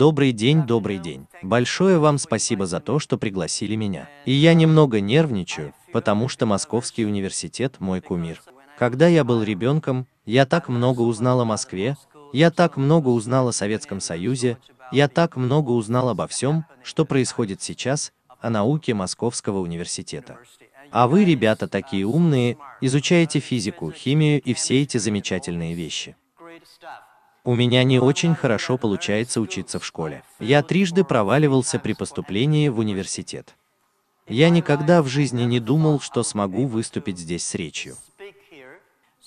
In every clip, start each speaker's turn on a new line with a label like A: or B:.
A: Добрый день, добрый день. Большое вам спасибо за то, что пригласили меня. И я немного нервничаю, потому что Московский университет мой кумир. Когда я был ребенком, я так много узнал о Москве, я так много узнал о Советском Союзе, я так много узнал обо всем, что происходит сейчас, о науке Московского университета. А вы, ребята, такие умные, изучаете физику, химию и все эти замечательные вещи. У меня не очень хорошо получается учиться в школе. Я трижды проваливался при поступлении в университет. Я никогда в жизни не думал, что смогу выступить здесь с речью.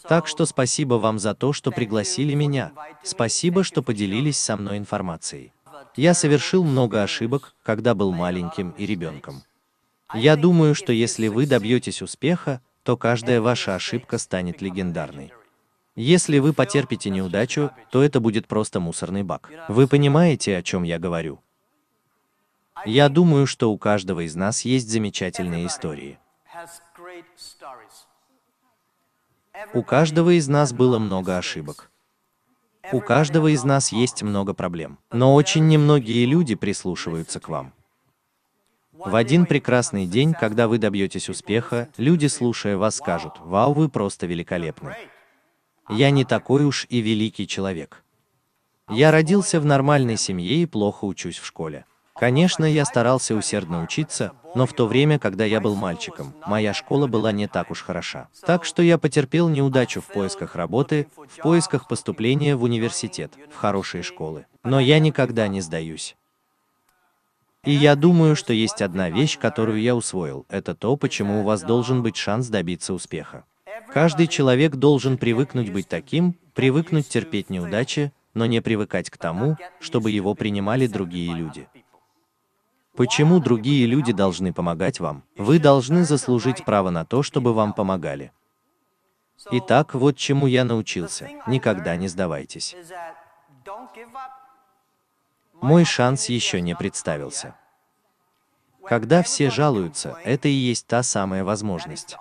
A: Так что спасибо вам за то, что пригласили меня. Спасибо, что поделились со мной информацией. Я совершил много ошибок, когда был маленьким и ребенком. Я думаю, что если вы добьетесь успеха, то каждая ваша ошибка станет легендарной. Если вы потерпите неудачу, то это будет просто мусорный бак. Вы понимаете, о чем я говорю? Я думаю, что у каждого из нас есть замечательные истории. У каждого из нас было много ошибок. У каждого из нас есть много проблем. Но очень немногие люди прислушиваются к вам. В один прекрасный день, когда вы добьетесь успеха, люди, слушая вас, скажут, «Вау, вы просто великолепны» я не такой уж и великий человек. Я родился в нормальной семье и плохо учусь в школе. Конечно, я старался усердно учиться, но в то время, когда я был мальчиком, моя школа была не так уж хороша. Так что я потерпел неудачу в поисках работы, в поисках поступления в университет, в хорошие школы. Но я никогда не сдаюсь. И я думаю, что есть одна вещь, которую я усвоил, это то, почему у вас должен быть шанс добиться успеха. Каждый человек должен привыкнуть быть таким, привыкнуть терпеть неудачи, но не привыкать к тому, чтобы его принимали другие люди. Почему другие люди должны помогать вам? Вы должны заслужить право на то, чтобы вам помогали. Итак, вот чему я научился. Никогда не сдавайтесь. Мой шанс еще не представился. Когда все жалуются, это и есть та самая возможность.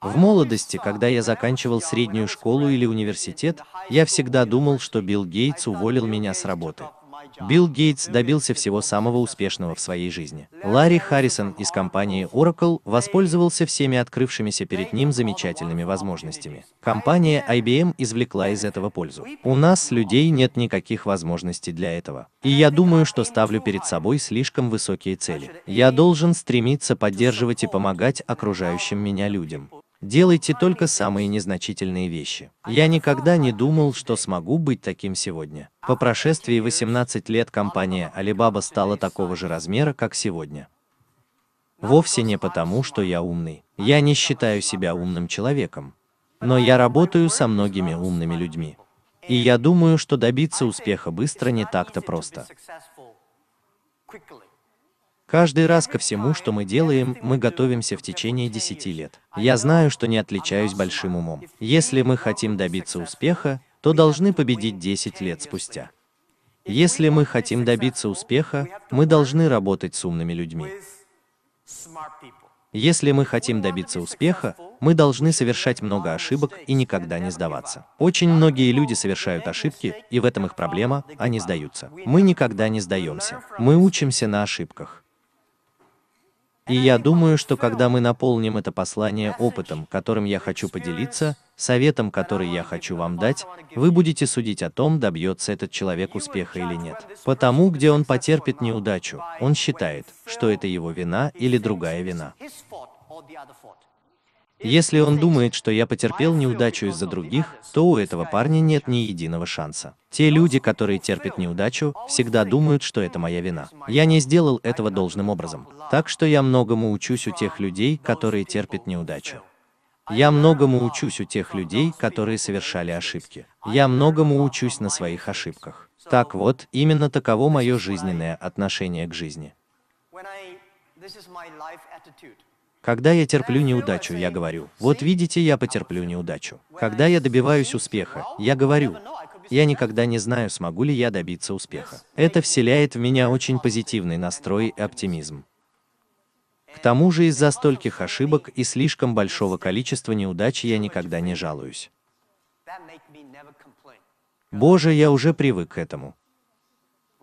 A: В молодости, когда я заканчивал среднюю школу или университет, я всегда думал, что Билл Гейтс уволил меня с работы. Билл Гейтс добился всего самого успешного в своей жизни. Ларри Харрисон из компании Oracle воспользовался всеми открывшимися перед ним замечательными возможностями. Компания IBM извлекла из этого пользу. У нас, людей, нет никаких возможностей для этого. И я думаю, что ставлю перед собой слишком высокие цели. Я должен стремиться поддерживать и помогать окружающим меня людям. Делайте только самые незначительные вещи. Я никогда не думал, что смогу быть таким сегодня. По прошествии 18 лет компания Alibaba стала такого же размера, как сегодня. Вовсе не потому, что я умный. Я не считаю себя умным человеком. Но я работаю со многими умными людьми. И я думаю, что добиться успеха быстро не так-то просто. Каждый раз ко всему, что мы делаем, мы готовимся в течение 10 лет. Я знаю, что не отличаюсь большим умом. Если мы хотим добиться успеха, то должны победить 10 лет спустя. Если мы хотим добиться успеха, мы должны работать с умными людьми. Если мы хотим добиться успеха, мы должны совершать много ошибок и никогда не сдаваться. Очень многие люди совершают ошибки, и в этом их проблема, они а сдаются. Мы никогда не сдаемся. Мы учимся на ошибках. И я думаю, что когда мы наполним это послание опытом, которым я хочу поделиться, советом, который я хочу вам дать, вы будете судить о том, добьется этот человек успеха или нет. Потому, где он потерпит неудачу, он считает, что это его вина или другая вина. Если он думает, что я потерпел неудачу из-за других, то у этого парня нет ни единого шанса. Те люди, которые терпят неудачу, всегда думают, что это моя вина. Я не сделал этого должным образом. Так что я многому учусь у тех людей, которые терпят неудачу. Я многому учусь у тех людей, которые совершали ошибки. Я многому учусь на своих ошибках. Так вот, именно таково мое жизненное отношение к жизни. Когда я терплю неудачу, я говорю, вот видите, я потерплю неудачу. Когда я добиваюсь успеха, я говорю, я никогда не знаю, смогу ли я добиться успеха. Это вселяет в меня очень позитивный настрой и оптимизм. К тому же из-за стольких ошибок и слишком большого количества неудач я никогда не жалуюсь. Боже, я уже привык к этому.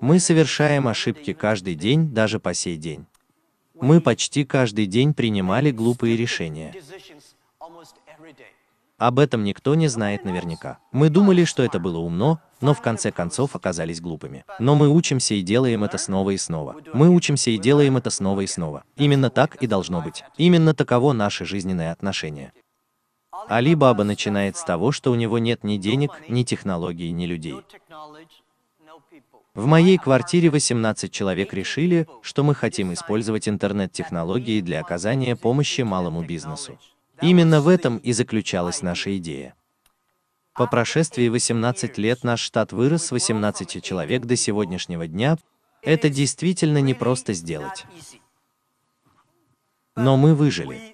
A: Мы совершаем ошибки каждый день, даже по сей день. Мы почти каждый день принимали глупые решения. Об этом никто не знает наверняка. Мы думали, что это было умно, но в конце концов оказались глупыми. Но мы учимся и делаем это снова и снова. Мы учимся и делаем это снова и снова. Именно так и должно быть. Именно таково наше жизненное отношение. Али Баба начинает с того, что у него нет ни денег, ни технологий, ни людей. В моей квартире 18 человек решили, что мы хотим использовать интернет-технологии для оказания помощи малому бизнесу. Именно в этом и заключалась наша идея. По прошествии 18 лет наш штат вырос с 18 человек до сегодняшнего дня. Это действительно непросто сделать. Но мы выжили.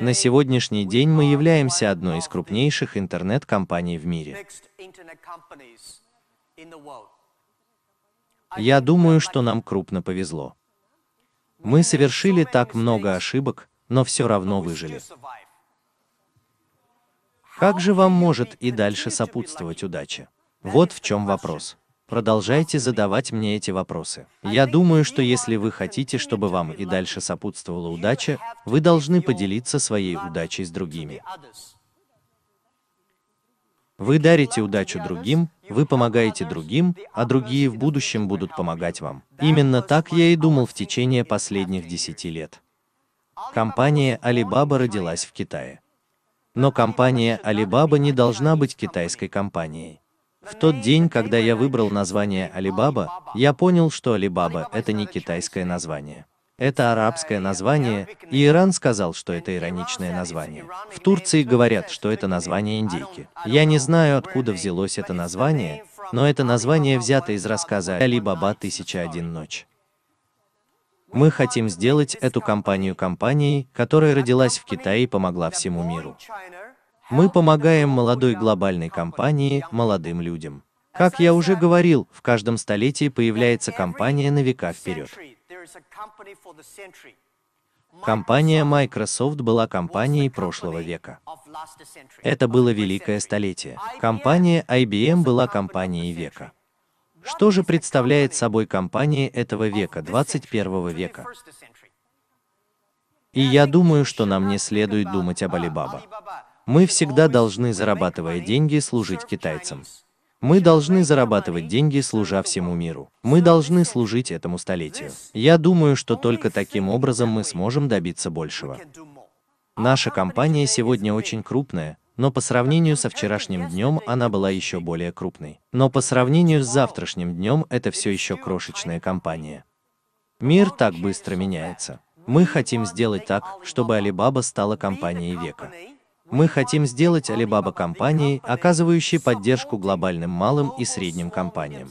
A: На сегодняшний день мы являемся одной из крупнейших интернет-компаний в мире. Я думаю, что нам крупно повезло. Мы совершили так много ошибок, но все равно выжили. Как же вам может и дальше сопутствовать удача? Вот в чем вопрос. Продолжайте задавать мне эти вопросы. Я думаю, что если вы хотите, чтобы вам и дальше сопутствовала удача, вы должны поделиться своей удачей с другими. Вы дарите удачу другим, вы помогаете другим, а другие в будущем будут помогать вам. Именно так я и думал в течение последних десяти лет. Компания Alibaba родилась в Китае. Но компания Alibaba не должна быть китайской компанией. В тот день, когда я выбрал название Alibaba, я понял, что Alibaba – это не китайское название. Это арабское название, и Иран сказал, что это ироничное название. В Турции говорят, что это название индейки. Я не знаю, откуда взялось это название, но это название взято из рассказа Али Баба «Тысяча-один ночь». Мы хотим сделать эту компанию компанией, которая родилась в Китае и помогла всему миру. Мы помогаем молодой глобальной компании, молодым людям. Как я уже говорил, в каждом столетии появляется компания на века вперед. Компания Microsoft была компанией прошлого века. Это было великое столетие. Компания IBM была компанией века. Что же представляет собой компания этого века, 21 века? И я думаю, что нам не следует думать об uh, Alibaba. Мы всегда должны, зарабатывая деньги, служить китайцам. Мы должны зарабатывать деньги, служа всему миру. Мы должны служить этому столетию. Я думаю, что только таким образом мы сможем добиться большего. Наша компания сегодня очень крупная, но по сравнению со вчерашним днем она была еще более крупной. Но по сравнению с завтрашним днем это все еще крошечная компания. Мир так быстро меняется. Мы хотим сделать так, чтобы Alibaba стала компанией века. Мы хотим сделать Alibaba компанией, оказывающей поддержку глобальным малым и средним компаниям.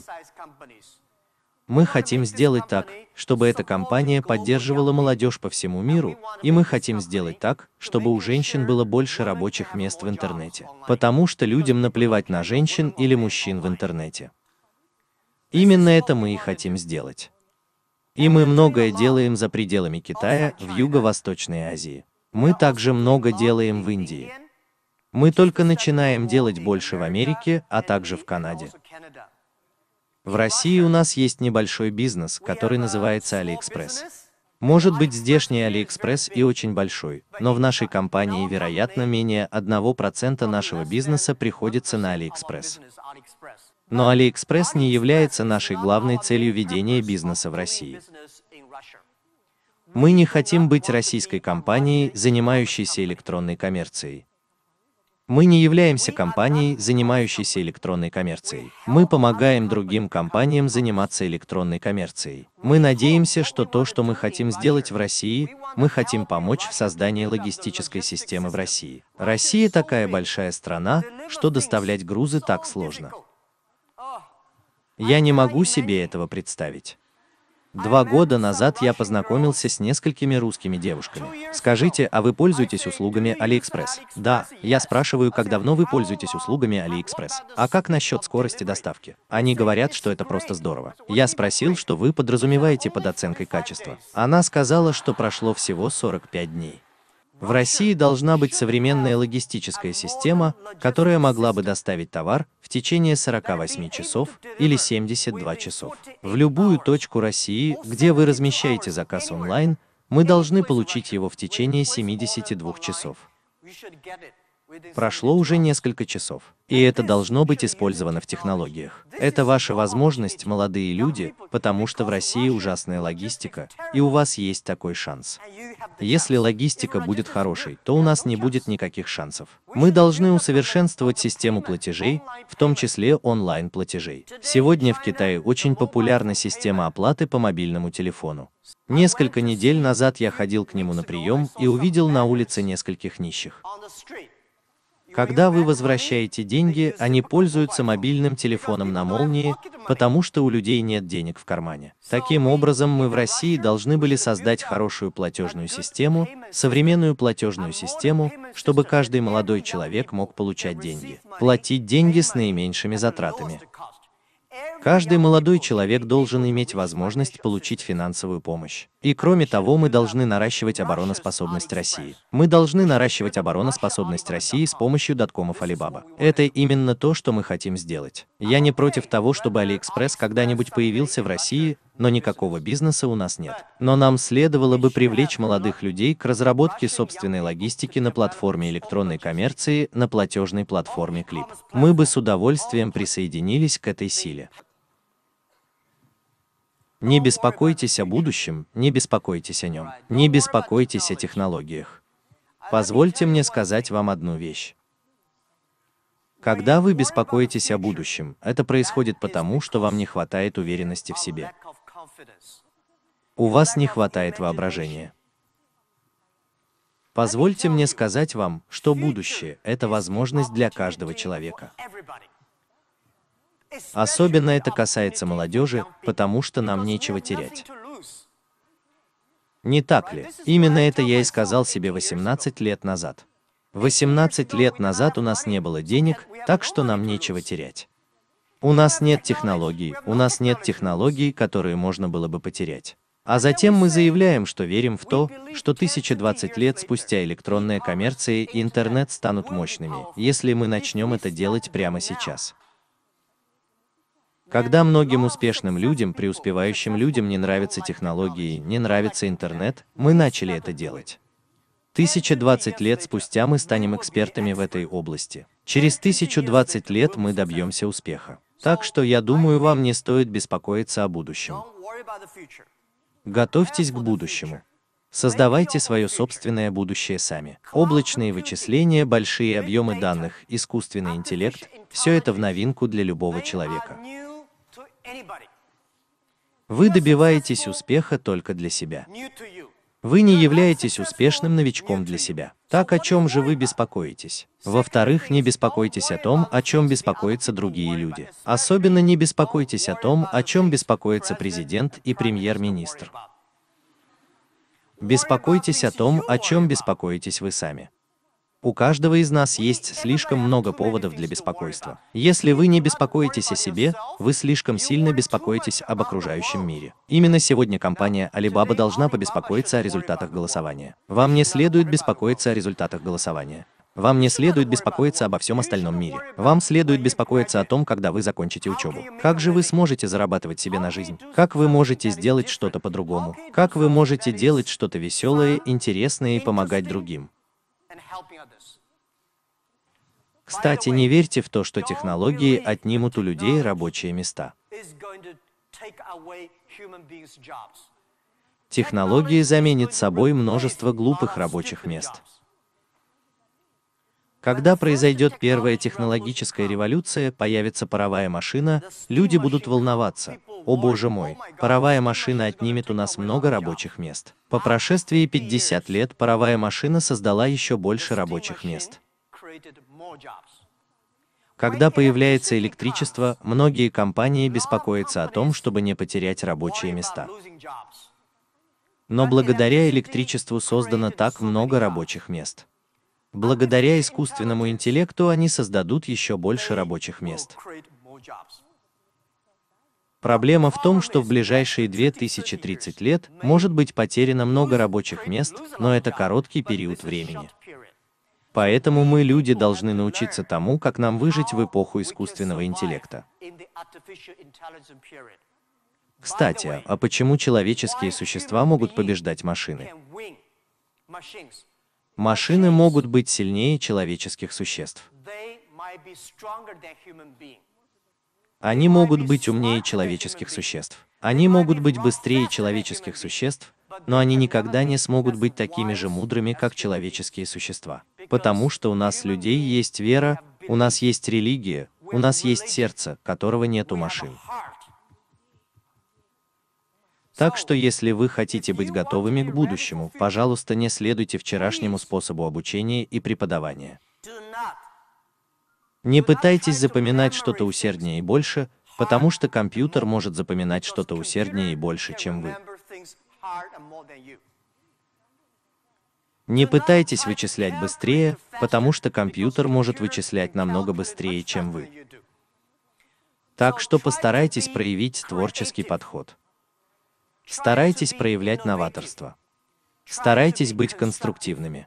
A: Мы хотим сделать так, чтобы эта компания поддерживала молодежь по всему миру, и мы хотим сделать так, чтобы у женщин было больше рабочих мест в интернете, потому что людям наплевать на женщин или мужчин в интернете. Именно это мы и хотим сделать. И мы многое делаем за пределами Китая в Юго-Восточной Азии. Мы также много делаем в Индии. Мы только начинаем делать больше в Америке, а также в Канаде. В России у нас есть небольшой бизнес, который называется Алиэкспресс. Может быть здешний Алиэкспресс и очень большой, но в нашей компании, вероятно, менее 1% нашего бизнеса приходится на Алиэкспресс. Но Алиэкспресс не является нашей главной целью ведения бизнеса в России. Мы не хотим быть российской компанией, занимающейся электронной коммерцией. Мы не являемся компанией, занимающейся электронной коммерцией. Мы помогаем другим компаниям заниматься электронной коммерцией. Мы надеемся, что то, что мы хотим сделать в России, мы хотим помочь в создании логистической системы в России. Россия такая большая страна, что доставлять грузы так сложно. Я не могу себе этого представить. Два года назад я познакомился с несколькими русскими девушками. Скажите, а вы пользуетесь услугами AliExpress? Да, я спрашиваю, как давно вы пользуетесь услугами AliExpress. А как насчет скорости доставки? Они говорят, что это просто здорово. Я спросил, что вы подразумеваете под оценкой качества. Она сказала, что прошло всего 45 дней. В России должна быть современная логистическая система, которая могла бы доставить товар в течение 48 часов или 72 часов. В любую точку России, где вы размещаете заказ онлайн, мы должны получить его в течение 72 часов. Прошло уже несколько часов, и это должно быть использовано в технологиях. Это ваша возможность, молодые люди, потому что в России ужасная логистика, и у вас есть такой шанс. Если логистика будет хорошей, то у нас не будет никаких шансов. Мы должны усовершенствовать систему платежей, в том числе онлайн-платежей. Сегодня в Китае очень популярна система оплаты по мобильному телефону. Несколько недель назад я ходил к нему на прием и увидел на улице нескольких нищих. Когда вы возвращаете деньги, они пользуются мобильным телефоном на молнии, потому что у людей нет денег в кармане. Таким образом, мы в России должны были создать хорошую платежную систему, современную платежную систему, чтобы каждый молодой человек мог получать деньги. Платить деньги с наименьшими затратами. Каждый молодой человек должен иметь возможность получить финансовую помощь. И кроме того, мы должны наращивать обороноспособность России. Мы должны наращивать обороноспособность России с помощью доткомов Алибаба. Это именно то, что мы хотим сделать. Я не против того, чтобы Алиэкспресс когда-нибудь появился в России, но никакого бизнеса у нас нет. Но нам следовало бы привлечь молодых людей к разработке собственной логистики на платформе электронной коммерции, на платежной платформе Клип. Мы бы с удовольствием присоединились к этой силе. Не беспокойтесь о будущем, не беспокойтесь о нем, не беспокойтесь о технологиях. Позвольте мне сказать вам одну вещь. Когда вы беспокоитесь о будущем, это происходит потому, что вам не хватает уверенности в себе. У вас не хватает воображения. Позвольте мне сказать вам, что будущее ⁇ это возможность для каждого человека. Особенно это касается молодежи, потому что нам нечего терять. Не так ли? Именно это я и сказал себе 18 лет назад. 18 лет назад у нас не было денег, так что нам нечего терять. У нас нет технологий, у нас нет технологий, которые можно было бы потерять. А затем мы заявляем, что верим в то, что 1020 лет спустя электронная коммерция и интернет станут мощными, если мы начнем это делать прямо сейчас. Когда многим успешным людям, преуспевающим людям не нравятся технологии, не нравится интернет, мы начали это делать. 1020 лет спустя мы станем экспертами в этой области. Через 1020 лет мы добьемся успеха. Так что я думаю, вам не стоит беспокоиться о будущем. Готовьтесь к будущему. Создавайте свое собственное будущее сами. Облачные вычисления, большие объемы данных, искусственный интеллект – все это в новинку для любого человека. Вы добиваетесь успеха только для себя. Вы не являетесь успешным новичком для себя. Так о чем же вы беспокоитесь? Во-вторых, не беспокойтесь о том, о чем беспокоятся другие люди. Особенно не беспокойтесь о том, о чем беспокоится президент и премьер-министр. Беспокойтесь о том, о чем беспокоитесь вы сами. У каждого из нас есть слишком много поводов для беспокойства. Если вы не беспокоитесь о себе, вы слишком сильно беспокоитесь об окружающем мире. Именно сегодня компания Alibaba должна побеспокоиться о результатах голосования. Вам не следует беспокоиться о результатах голосования. Вам не следует беспокоиться обо всем остальном мире. Вам следует беспокоиться о том, когда вы закончите учебу. Как же вы сможете зарабатывать себе на жизнь? Как вы можете сделать что-то по-другому? Как вы можете делать что-то веселое, интересное и помогать другим? Кстати, не верьте в то, что технологии отнимут у людей рабочие места. Технологии заменят собой множество глупых рабочих мест. Когда произойдет первая технологическая революция, появится паровая машина, люди будут волноваться, о боже мой, паровая машина отнимет у нас много рабочих мест. По прошествии 50 лет паровая машина создала еще больше рабочих мест. Когда появляется электричество, многие компании беспокоятся о том, чтобы не потерять рабочие места. Но благодаря электричеству создано так много рабочих мест. Благодаря искусственному интеллекту они создадут еще больше рабочих мест. Проблема в том, что в ближайшие 2030 лет может быть потеряно много рабочих мест, но это короткий период времени. Поэтому мы, люди, должны научиться тому, как нам выжить в эпоху искусственного интеллекта. Кстати, а почему человеческие существа могут побеждать машины? Машины могут быть сильнее человеческих существ. Они могут быть умнее человеческих существ. Они могут быть быстрее человеческих существ, но они никогда не смогут быть такими же мудрыми, как человеческие существа. Потому что у нас, людей, есть вера, у нас есть религия, у нас есть сердце, которого нет у машин. Так что если вы хотите быть готовыми к будущему, пожалуйста, не следуйте вчерашнему способу обучения и преподавания. Не пытайтесь запоминать что-то усерднее и больше, потому что компьютер может запоминать что-то усерднее и больше, чем вы. Не пытайтесь вычислять быстрее, потому что компьютер может вычислять намного быстрее, чем вы. Так что постарайтесь проявить творческий подход. Старайтесь проявлять новаторство. Старайтесь быть конструктивными.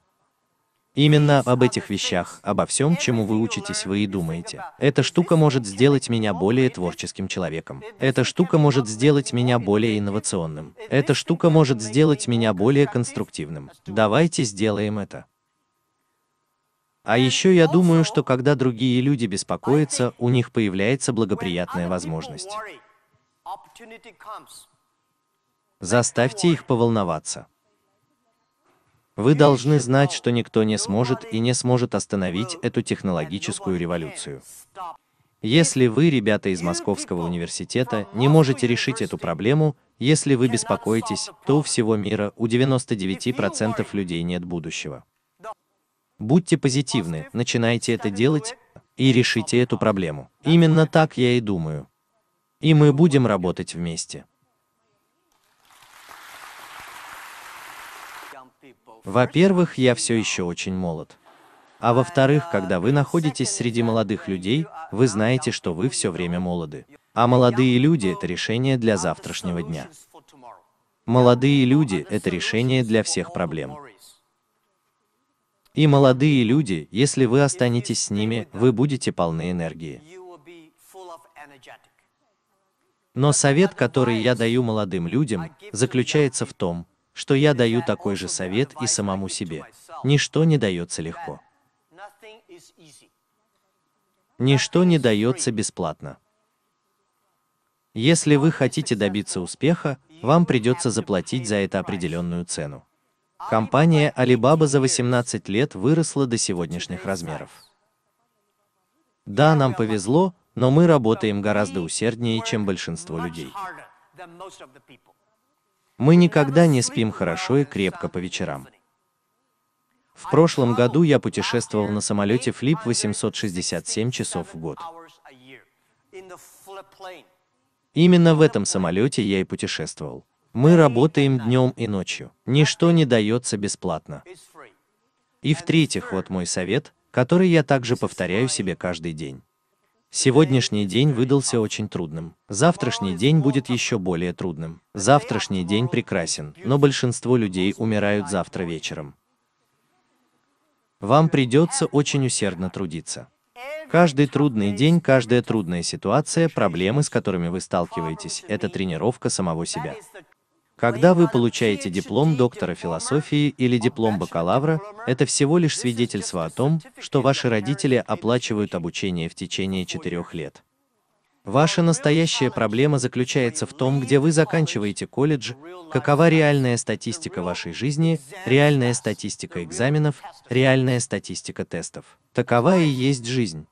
A: Именно об этих вещах, обо всем, чему вы учитесь, вы и думаете. Эта штука может сделать меня более творческим человеком. Эта штука может сделать меня более инновационным. Эта штука может сделать меня более конструктивным. Давайте сделаем это. А еще я думаю, что когда другие люди беспокоятся, у них появляется благоприятная возможность. Заставьте их поволноваться. Вы должны знать, что никто не сможет и не сможет остановить эту технологическую революцию. Если вы, ребята из Московского университета, не можете решить эту проблему, если вы беспокоитесь, то у всего мира у 99% людей нет будущего. Будьте позитивны, начинайте это делать и решите эту проблему. Именно так я и думаю. И мы будем работать вместе. Во-первых, я все еще очень молод. А во-вторых, когда вы находитесь среди молодых людей, вы знаете, что вы все время молоды. А молодые люди – это решение для завтрашнего дня. Молодые люди – это решение для всех проблем. И молодые люди, если вы останетесь с ними, вы будете полны энергии. Но совет, который я даю молодым людям, заключается в том, что я даю такой же совет и самому себе. Ничто не дается легко. Ничто не дается бесплатно. Если вы хотите добиться успеха, вам придется заплатить за это определенную цену. Компания Alibaba за 18 лет выросла до сегодняшних размеров. Да, нам повезло, но мы работаем гораздо усерднее, чем большинство людей. Мы никогда не спим хорошо и крепко по вечерам. В прошлом году я путешествовал на самолете Flip 867 часов в год. Именно в этом самолете я и путешествовал. Мы работаем днем и ночью. Ничто не дается бесплатно. И в-третьих, вот мой совет, который я также повторяю себе каждый день. Сегодняшний день выдался очень трудным. Завтрашний день будет еще более трудным. Завтрашний день прекрасен, но большинство людей умирают завтра вечером. Вам придется очень усердно трудиться. Каждый трудный день, каждая трудная ситуация, проблемы, с которыми вы сталкиваетесь, это тренировка самого себя. Когда вы получаете диплом доктора философии или диплом бакалавра, это всего лишь свидетельство о том, что ваши родители оплачивают обучение в течение четырех лет. Ваша настоящая проблема заключается в том, где вы заканчиваете колледж, какова реальная статистика вашей жизни, реальная статистика экзаменов, реальная статистика тестов. Такова и есть жизнь.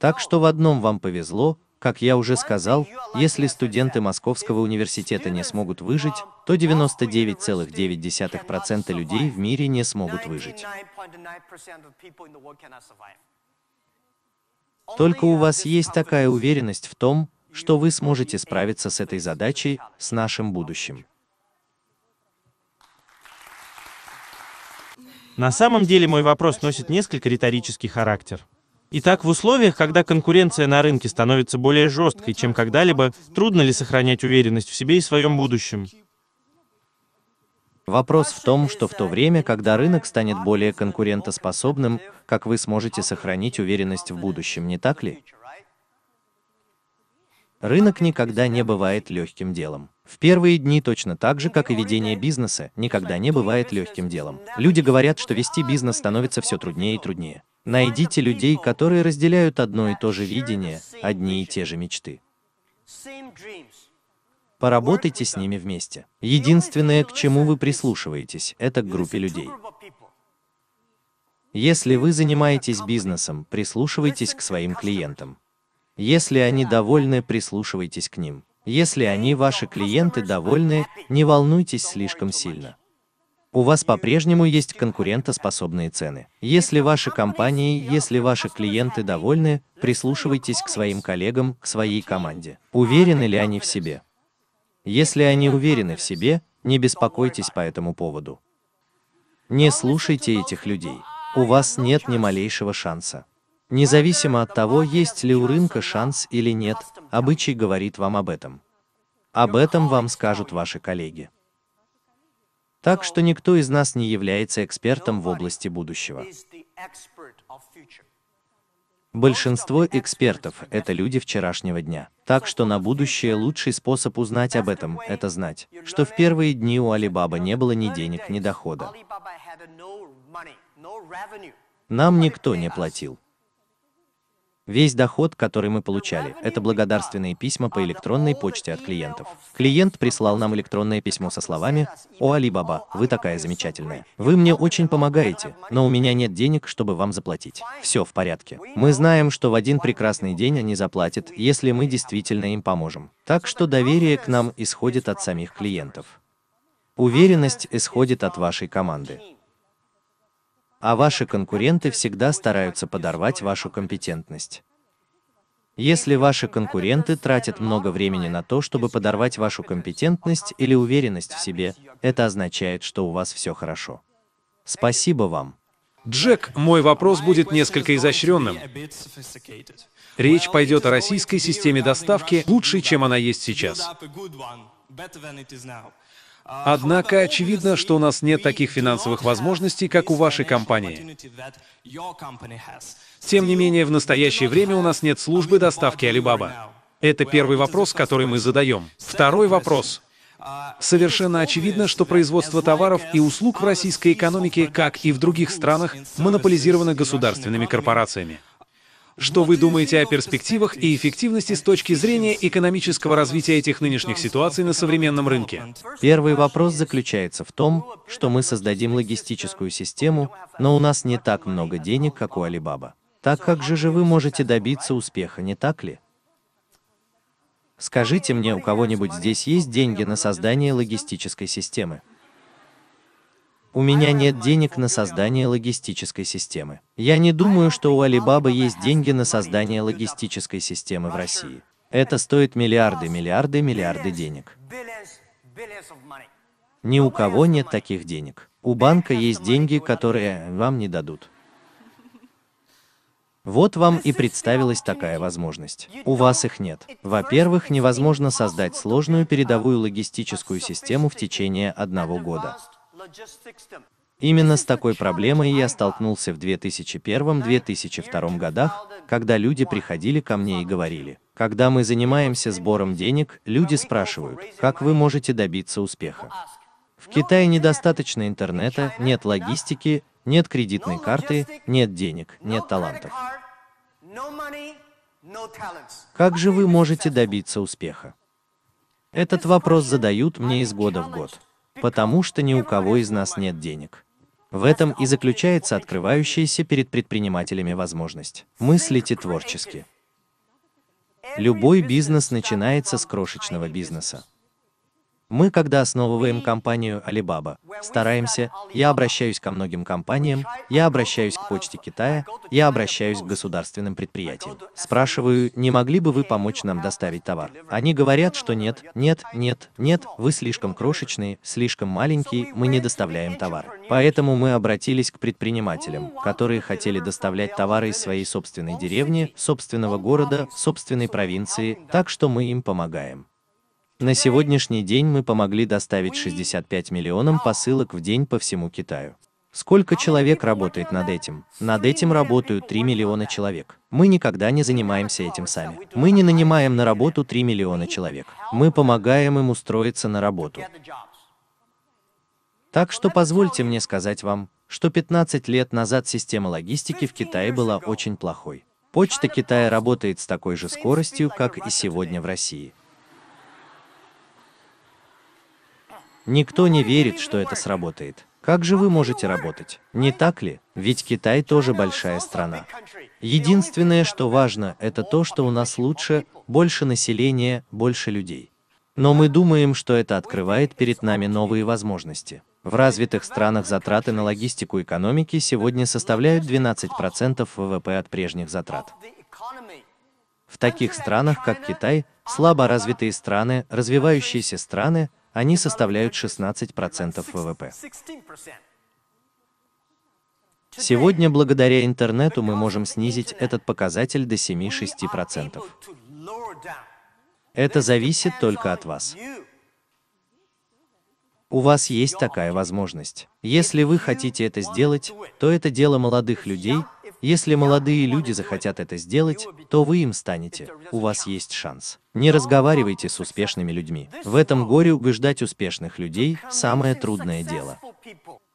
A: Так что в одном вам повезло, как я уже сказал, если студенты Московского университета не смогут выжить, то 99,9% людей в мире не смогут выжить. Только у вас есть такая уверенность в том, что вы сможете справиться с этой задачей, с нашим будущим. На самом деле мой вопрос носит несколько риторический характер. Итак, в условиях, когда конкуренция на рынке становится более жесткой, чем когда-либо, трудно ли сохранять уверенность в себе и своем будущем? Вопрос в том, что в то время, когда рынок станет более конкурентоспособным, как вы сможете сохранить уверенность в будущем, не так ли? Рынок никогда не бывает легким делом. В первые дни точно так же, как и ведение бизнеса, никогда не бывает легким делом. Люди говорят, что вести бизнес становится все труднее и труднее. Найдите людей, которые разделяют одно и то же видение, одни и те же мечты. Поработайте с ними вместе. Единственное, к чему вы прислушиваетесь, это к группе людей. Если вы занимаетесь бизнесом, прислушивайтесь к своим клиентам. Если они довольны, прислушивайтесь к ним. Если они ваши клиенты довольны, не волнуйтесь слишком сильно. У вас по-прежнему есть конкурентоспособные цены. Если ваши компании, если ваши клиенты довольны, прислушивайтесь к своим коллегам, к своей команде. Уверены ли они в себе? Если они уверены в себе, не беспокойтесь по этому поводу. Не слушайте этих людей. У вас нет ни малейшего шанса. Независимо от того, есть ли у рынка шанс или нет, обычай говорит вам об этом. Об этом вам скажут ваши коллеги. Так что никто из нас не является экспертом в области будущего. Большинство экспертов – это люди вчерашнего дня. Так что на будущее лучший способ узнать об этом – это знать, что в первые дни у Алибаба не было ни денег, ни дохода. Нам никто не платил. Весь доход, который мы получали, это благодарственные письма по электронной почте от клиентов. Клиент прислал нам электронное письмо со словами «О, Алибаба, вы такая замечательная. Вы мне очень помогаете, но у меня нет денег, чтобы вам заплатить. Все в порядке. Мы знаем, что в один прекрасный день они заплатят, если мы действительно им поможем. Так что доверие к нам исходит от самих клиентов. Уверенность исходит от вашей команды а ваши конкуренты всегда стараются подорвать вашу компетентность. Если ваши конкуренты тратят много времени на то, чтобы подорвать вашу компетентность или уверенность в себе, это означает, что у вас все хорошо. Спасибо вам. Джек, мой вопрос будет несколько изощренным. Речь пойдет о российской системе доставки лучше, чем она есть сейчас. Однако очевидно, что у нас нет таких финансовых возможностей, как у вашей компании. Тем не менее, в настоящее время у нас нет службы доставки Alibaba. Это первый вопрос, который мы задаем. Второй вопрос. Совершенно очевидно, что производство товаров и услуг в российской экономике, как и в других странах, монополизировано государственными корпорациями. Что вы думаете о перспективах и эффективности с точки зрения экономического развития этих нынешних ситуаций на современном рынке? Первый вопрос заключается в том, что мы создадим логистическую систему, но у нас не так много денег, как у Alibaba. Так как же же вы можете добиться успеха, не так ли? Скажите мне, у кого-нибудь здесь есть деньги на создание логистической системы? У меня нет денег на создание логистической системы. Я не думаю, что у Alibaba есть деньги на создание логистической системы в России. Это стоит миллиарды, миллиарды, миллиарды денег. Ни у кого нет таких денег. У банка есть деньги, которые вам не дадут. Вот вам и представилась такая возможность. У вас их нет. Во-первых, невозможно создать сложную передовую логистическую систему в течение одного года. Именно с такой проблемой я столкнулся в 2001-2002 годах, когда люди приходили ко мне и говорили, когда мы занимаемся сбором денег, люди спрашивают, как вы можете добиться успеха. В Китае недостаточно интернета, нет логистики, нет кредитной карты, нет денег, нет талантов. Как же вы можете добиться успеха? Этот вопрос задают мне из года в год потому что ни у кого из нас нет денег. В этом и заключается открывающаяся перед предпринимателями возможность. Мыслите творчески. Любой бизнес начинается с крошечного бизнеса. Мы, когда основываем компанию Alibaba, стараемся, я обращаюсь ко многим компаниям, я обращаюсь к почте Китая, я обращаюсь к государственным предприятиям. Спрашиваю, не могли бы вы э, помочь нам доставить товар? Они говорят, что нет, нет, нет, нет, вы слишком крошечные, слишком маленькие, мы не доставляем товар. Поэтому мы обратились к предпринимателям, которые хотели доставлять товары из своей собственной деревни, собственного города, собственной провинции, так что мы им помогаем. На сегодняшний день мы помогли доставить 65 миллионам посылок в день по всему Китаю. Сколько человек работает над этим? Над этим работают 3 миллиона человек. Мы никогда не занимаемся этим сами. Мы не нанимаем на работу 3 миллиона человек. Мы помогаем им устроиться на работу. Так что позвольте мне сказать вам, что 15 лет назад система логистики в Китае была очень плохой. Почта Китая работает с такой же скоростью, как и сегодня в России. Никто не верит, что это сработает. Как же вы можете работать? Не так ли? Ведь Китай тоже большая страна. Единственное, что важно, это то, что у нас лучше, больше населения, больше людей. Но мы думаем, что это открывает перед нами новые возможности. В развитых странах затраты на логистику экономики сегодня составляют 12% ВВП от прежних затрат. В таких странах, как Китай, слабо развитые страны, развивающиеся страны, они составляют 16% ВВП. Сегодня благодаря интернету мы можем снизить этот показатель до 7-6%. Это зависит только от вас. У вас есть такая возможность. Если вы хотите это сделать, то это дело молодых людей, если молодые люди захотят это сделать, то вы им станете. У вас есть шанс. Не разговаривайте с успешными людьми. В этом горе убеждать успешных людей – самое трудное дело.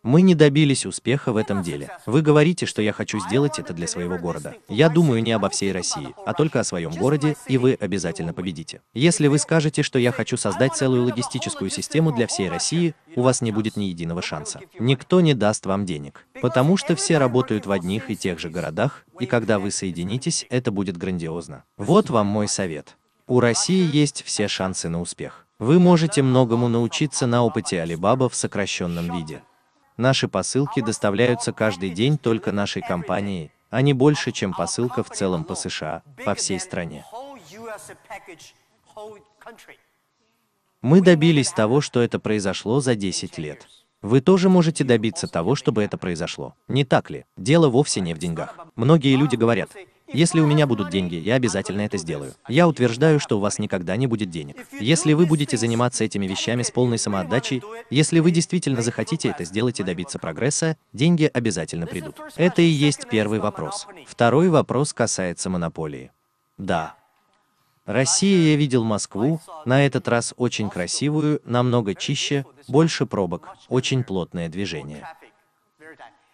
A: Мы не добились успеха в этом деле. Вы говорите, что я хочу сделать это для своего города. Я думаю не обо всей России, а только о своем городе, и вы обязательно победите. Если вы скажете, что я хочу создать целую логистическую систему для всей России, у вас не будет ни единого шанса. Никто не даст вам денег. Потому что все работают в одних и тех же городах, и когда вы соединитесь, это будет грандиозно. Вот вам мой совет. У России есть все шансы на успех. Вы можете многому научиться на опыте Алибаба в сокращенном виде. Наши посылки доставляются каждый день только нашей компанией, а не больше, чем посылка в целом по США, по всей стране. Мы добились того, что это произошло за 10 лет. Вы тоже можете добиться того, чтобы это произошло. Не так ли? Дело вовсе не в деньгах. Многие люди говорят, если у меня будут деньги, я обязательно это сделаю. Я утверждаю, что у вас никогда не будет денег. Если вы будете заниматься этими вещами с полной самоотдачей, если вы действительно захотите это сделать и добиться прогресса, деньги обязательно придут. Это и есть первый вопрос. Второй вопрос касается монополии. Да. Россия, я видел Москву, на этот раз очень красивую, намного чище, больше пробок, очень плотное движение.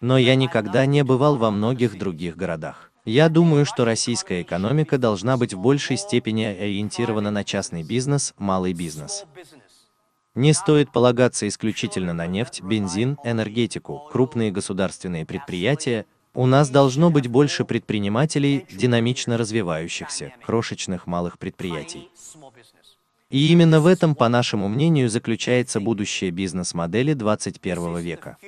A: Но я никогда не бывал во многих других городах. Я думаю, что российская экономика должна быть в большей степени ориентирована на частный бизнес, малый бизнес. Не стоит полагаться исключительно на нефть, бензин, энергетику, крупные государственные предприятия. У нас должно быть больше предпринимателей, динамично развивающихся, крошечных малых предприятий. И именно в этом, по нашему мнению, заключается будущее бизнес-модели 21 века.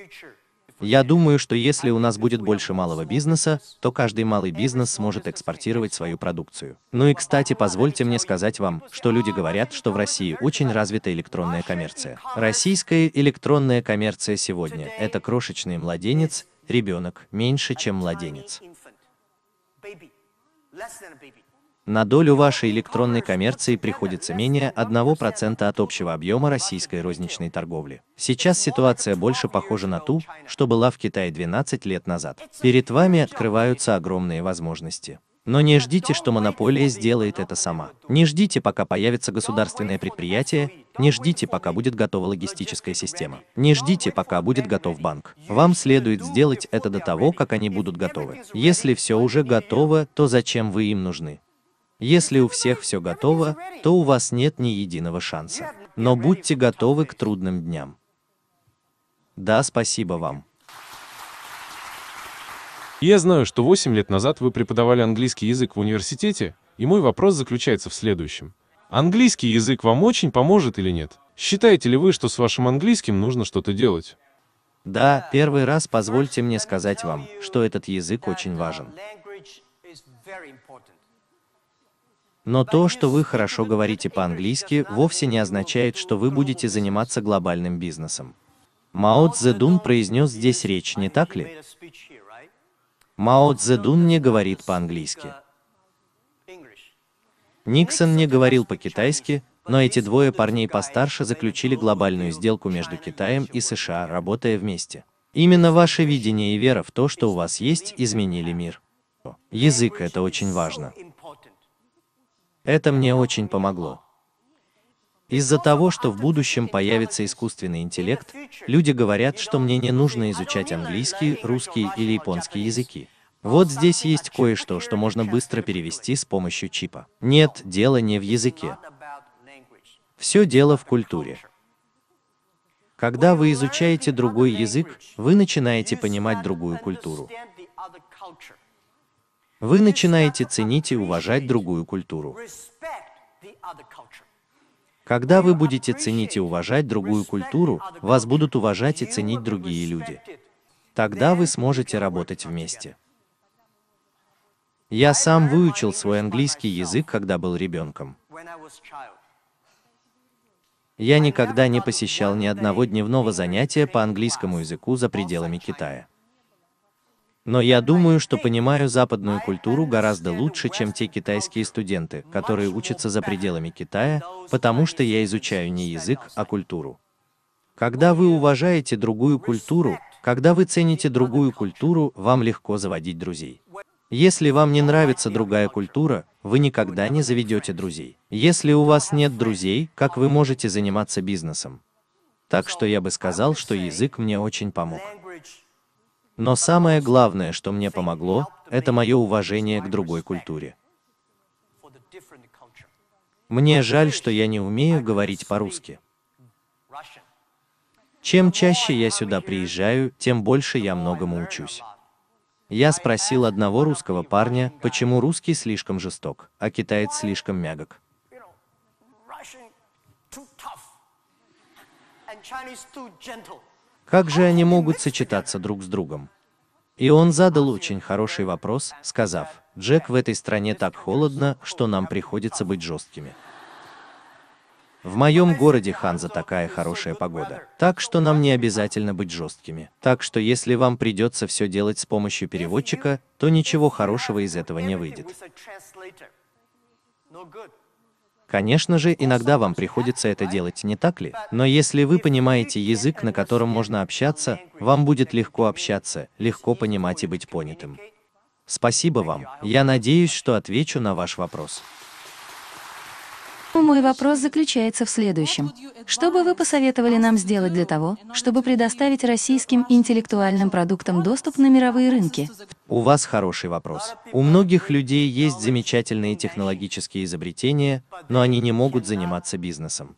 A: Я думаю, что если у нас будет больше малого бизнеса, то каждый малый бизнес сможет экспортировать свою продукцию. Ну и, кстати, позвольте мне сказать вам, что люди говорят, что в России очень развита электронная коммерция. Российская электронная коммерция сегодня – это крошечный младенец, ребенок меньше, чем младенец. На долю вашей электронной коммерции приходится менее 1% от общего объема российской розничной торговли. Сейчас ситуация больше похожа на ту, что была в Китае 12 лет назад. Перед вами открываются огромные возможности. Но не ждите, что монополия сделает это сама. Не ждите, пока появится государственное предприятие, не ждите, пока будет готова логистическая система. Не ждите, пока будет готов банк. Вам следует сделать это до того, как они будут готовы. Если все уже готово, то зачем вы им нужны? Если у всех все готово, то у вас нет ни единого шанса. Но будьте готовы к трудным дням. Да, спасибо вам. Я знаю, что 8 лет назад вы преподавали английский язык в университете, и мой вопрос заключается в следующем. Английский язык вам очень поможет или нет? Считаете ли вы, что с вашим английским нужно что-то делать? Да, первый раз позвольте мне сказать вам, что этот язык очень важен. Но то, что вы хорошо говорите по-английски, вовсе не означает, что вы будете заниматься глобальным бизнесом. Мао Цзэдун произнес здесь речь, не так ли? Мао Цзэдун не говорит по-английски. Uh, Никсон не говорил по-китайски, но эти двое парней постарше заключили глобальную сделку между Китаем и США, работая вместе. Именно ваше видение и вера в то, что у вас есть, изменили мир. Язык – это очень важно. Это мне очень помогло. Из-за того, что в будущем появится искусственный интеллект, люди говорят, что мне не нужно изучать английский, русский или японский языки. Вот здесь есть кое-что, что можно быстро перевести с помощью чипа. Нет, дело не в языке. Все дело в культуре. Когда вы изучаете другой язык, вы начинаете понимать другую культуру. Вы начинаете ценить и уважать другую культуру. Когда вы будете ценить и уважать другую культуру, вас будут уважать и ценить другие люди. Тогда вы сможете работать вместе. Я сам выучил свой английский язык, когда был ребенком. Я никогда не посещал ни одного дневного занятия по английскому языку за пределами Китая. Но я думаю, что понимаю западную культуру гораздо лучше, чем те китайские студенты, которые учатся за пределами Китая, потому что я изучаю не язык, а культуру. Когда вы уважаете другую культуру, когда вы цените другую культуру, вам легко заводить друзей. Если вам не нравится другая культура, вы никогда не заведете друзей. Если у вас нет друзей, как вы можете заниматься бизнесом? Так что я бы сказал, что язык мне очень помог. Но самое главное, что мне помогло, это мое уважение к другой культуре. Мне жаль, что я не умею говорить по-русски. Чем чаще я сюда приезжаю, тем больше я многому учусь. Я спросил одного русского парня, почему русский слишком жесток, а китаец слишком мягок. Chinese too gentle. Как же они могут сочетаться друг с другом? И он задал очень хороший вопрос, сказав, «Джек, в этой стране так холодно, что нам приходится быть жесткими». В моем городе Ханза такая хорошая погода. Так что нам не обязательно быть жесткими. Так что если вам придется все делать с помощью переводчика, то ничего хорошего из этого не выйдет. Конечно же, иногда вам приходится это делать, не так ли? Но если вы понимаете язык, на котором можно общаться, вам будет легко общаться, легко понимать и быть понятым. Спасибо вам. Я надеюсь, что отвечу на ваш вопрос. Мой вопрос заключается в следующем. Что бы вы посоветовали нам сделать для того, чтобы предоставить российским интеллектуальным продуктам доступ на мировые рынки? У вас хороший вопрос. У многих людей есть замечательные технологические изобретения, но они не могут заниматься бизнесом.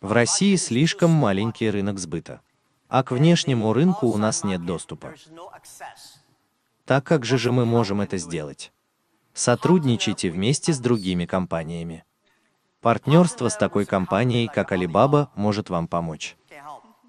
A: В России слишком маленький рынок сбыта. А к внешнему рынку у нас нет доступа. Так как же же мы можем это сделать? Сотрудничайте вместе с другими компаниями. Партнерство с такой компанией, как Alibaba, может вам помочь.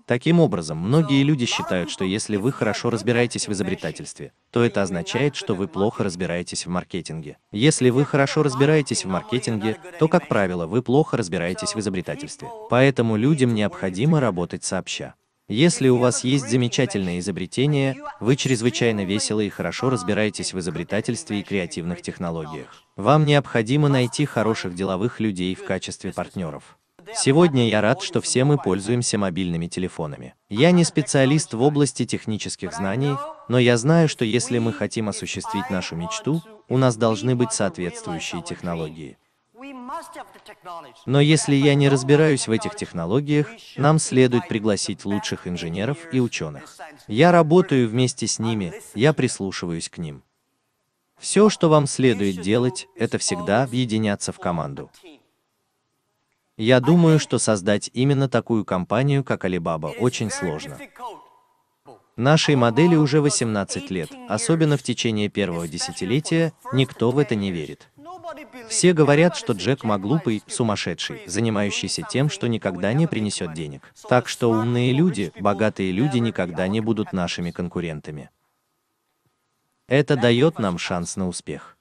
A: Таким образом, многие люди считают, что если вы хорошо разбираетесь в изобретательстве, то это означает, что вы плохо разбираетесь в маркетинге. Если вы хорошо разбираетесь в маркетинге, то, как правило, вы плохо разбираетесь в изобретательстве. Поэтому людям необходимо работать сообща. Если у вас есть замечательное изобретение, вы чрезвычайно весело и хорошо разбираетесь в изобретательстве и креативных технологиях. Вам необходимо найти хороших деловых людей в качестве партнеров. Сегодня я рад, что все мы пользуемся мобильными телефонами. Я не специалист в области технических знаний, но я знаю, что если мы хотим осуществить нашу мечту, у нас должны быть соответствующие технологии. Но если я не разбираюсь в этих технологиях, нам следует пригласить лучших инженеров и ученых. Я работаю вместе с ними, я прислушиваюсь к ним. Все, что вам следует делать, это всегда объединяться в команду. Я думаю, что создать именно такую компанию, как Alibaba, очень сложно. Нашей модели уже 18 лет, особенно в течение первого десятилетия, никто в это не верит. Все говорят, что Джек Ма глупый, сумасшедший, занимающийся тем, что никогда не принесет денег. Так что умные люди, богатые люди никогда не будут нашими конкурентами. Это дает нам шанс на успех.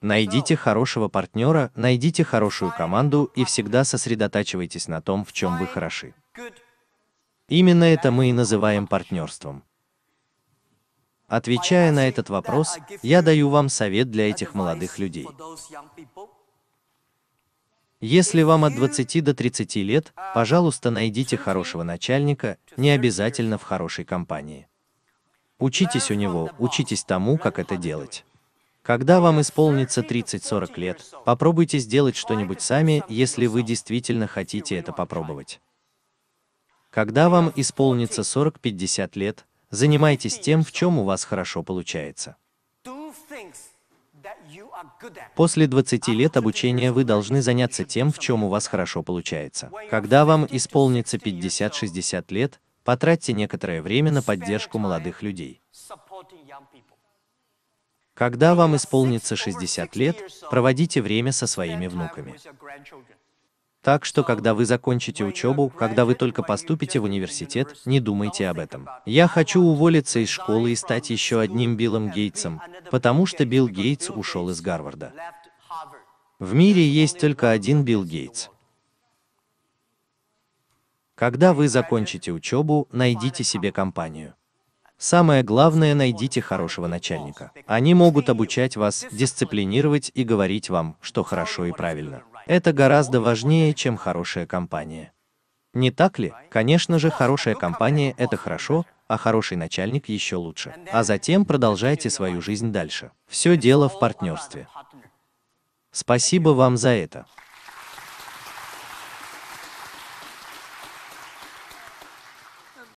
A: Найдите хорошего партнера, найдите хорошую команду и всегда сосредотачивайтесь на том, в чем вы хороши. Именно это мы и называем партнерством. Отвечая на этот вопрос, я даю вам совет для этих молодых людей. Если вам от 20 до 30 лет, пожалуйста, найдите хорошего начальника, не обязательно в хорошей компании. Учитесь у него, учитесь тому, как это делать. Когда вам исполнится 30-40 лет, попробуйте сделать что-нибудь сами, если вы действительно хотите это попробовать. Когда вам исполнится 40-50 лет, Занимайтесь тем, в чем у вас хорошо получается. После 20 лет обучения вы должны заняться тем, в чем у вас хорошо получается. Когда вам исполнится 50-60 лет, потратьте некоторое время на поддержку молодых людей. Когда вам исполнится 60 лет, проводите время со своими внуками. Так что, когда вы закончите учебу, когда вы только поступите в университет, не думайте об этом. Я хочу уволиться из школы и стать еще одним Биллом Гейтсом, потому что Билл Гейтс ушел из Гарварда. В мире есть только один Билл Гейтс. Когда вы закончите учебу, найдите себе компанию. Самое главное, найдите хорошего начальника. Они могут обучать вас, дисциплинировать и говорить вам, что хорошо и правильно. Это гораздо важнее, чем хорошая компания. Не так ли? Конечно же, хорошая компания – это хорошо, а хороший начальник еще лучше. А затем продолжайте свою жизнь дальше. Все дело в партнерстве. Спасибо вам за это.